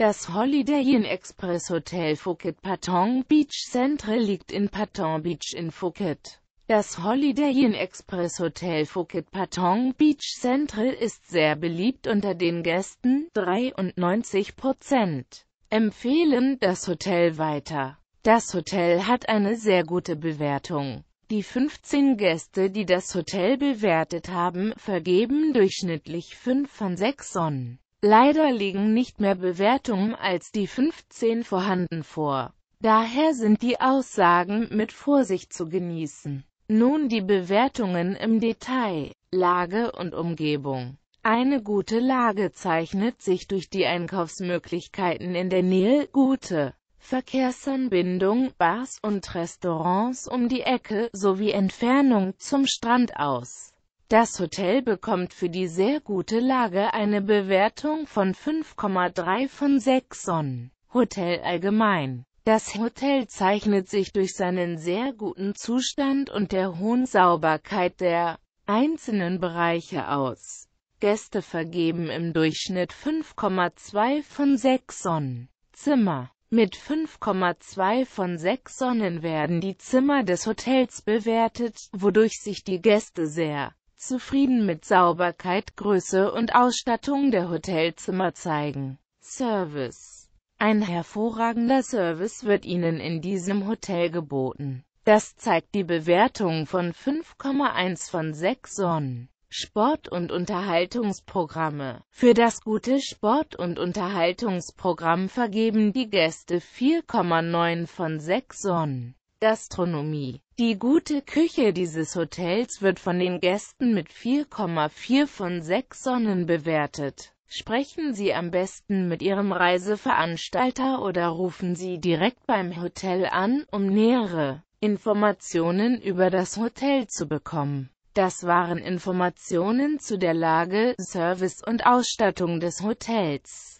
Das Holiday Inn Express Hotel Phuket Patong Beach Central liegt in Patong Beach in Phuket. Das Holiday Inn Express Hotel Phuket Patong Beach Central ist sehr beliebt unter den Gästen, 93% empfehlen das Hotel weiter. Das Hotel hat eine sehr gute Bewertung. Die 15 Gäste, die das Hotel bewertet haben, vergeben durchschnittlich 5 von 6 Sonnen. Leider liegen nicht mehr Bewertungen als die 15 vorhanden vor. Daher sind die Aussagen mit Vorsicht zu genießen. Nun die Bewertungen im Detail. Lage und Umgebung. Eine gute Lage zeichnet sich durch die Einkaufsmöglichkeiten in der Nähe, gute Verkehrsanbindung, Bars und Restaurants um die Ecke sowie Entfernung zum Strand aus. Das Hotel bekommt für die sehr gute Lage eine Bewertung von 5,3 von 6 Sonnen. Hotel allgemein. Das Hotel zeichnet sich durch seinen sehr guten Zustand und der hohen Sauberkeit der einzelnen Bereiche aus. Gäste vergeben im Durchschnitt 5,2 von 6 Sonnen. Zimmer mit 5,2 von 6 Sonnen werden die Zimmer des Hotels bewertet, wodurch sich die Gäste sehr zufrieden mit Sauberkeit, Größe und Ausstattung der Hotelzimmer zeigen. Service Ein hervorragender Service wird Ihnen in diesem Hotel geboten. Das zeigt die Bewertung von 5,1 von 6 Sonnen. Sport- und Unterhaltungsprogramme Für das gute Sport- und Unterhaltungsprogramm vergeben die Gäste 4,9 von 6 Sonnen. Gastronomie Die gute Küche dieses Hotels wird von den Gästen mit 4,4 von 6 Sonnen bewertet. Sprechen Sie am besten mit Ihrem Reiseveranstalter oder rufen Sie direkt beim Hotel an, um nähere Informationen über das Hotel zu bekommen. Das waren Informationen zu der Lage, Service und Ausstattung des Hotels.